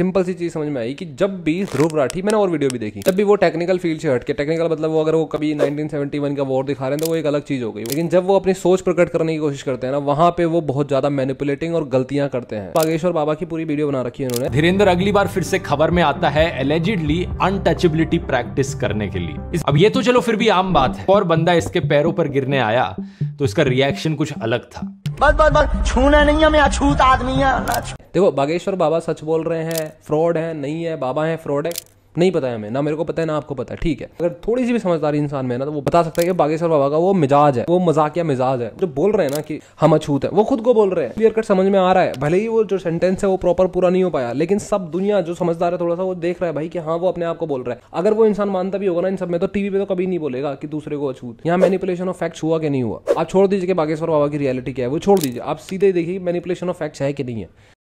simple सी चीज समझ में आई कि जब भी ध्रुव राठी मैंने और वीडियो भी देखी तब भी वो टेक्निकल फील्ड से हटके टेक्निकल मतलब वो अगर वो कभी 1971 का वॉर दिखा रहे हैं तो वो एक अलग चीज हो गई लेकिन जब वो अपनी सोच प्रकट करने की कोशिश करते हैं ना वहां पे वो बहुत ज्यादा मैनिपुलेटिंग और गलतियां करते हैं बागेश्वर बाबा की पूरी वीडियो बना रखी है उन्होंने धीरेन्द्र अगली बार फिर से खबर में आता है एलिजिडली अनटचेबिलिटी प्रैक्टिस करने के लिए अब ये तो चलो फिर भी आम बात है और बंदा इसके पैरों पर गिरने आया तो इसका रिएक्शन कुछ अलग था बस बस बस छूना नहीं है मैं अछूत आदमी है देखो बागेश्वर बाबा सच बोल रहे हैं फ्रॉड है नहीं है बाबा है फ्रॉड है नहीं पता है हमें ना मेरे को पता है ना आपको पता है ठीक है अगर थोड़ी सी भी समझदारी इंसान में ना तो वो बता सकता है कि बागेश्वर बाबा का वो मिजाज है वो मजाकिया मिजाज है जो बोल रहे हैं ना कि हम अछूत है वो खुद को बोल रहे हैं क्लियर कट समझ में आ रहा है भले ही वो जो सेंटेंस है वो प्रॉपर पूरा नहीं हो पाया लेकिन सब दुनिया जो समझदार है थोड़ा सा वो देख रहा है भाई कि हाँ वो अपने आप को बोल रहा है अगर वो इंसान मानता भी होगा ना इन सब में तो टीवी पे तो कभी नहीं बोलेगा कि दूसरे को अछूत यहाँ मैनिपुलेशन ऑफ फैक्ट्स हुआ कि नहीं हुआ आप छोड़ दीजिए कि बागेश्वर बाबा की रियलिटी क्या है वो छोड़ दीजिए आप सीधे देखिए मैनिपुलेशन ऑफ फैक्ट्स है कि नहीं है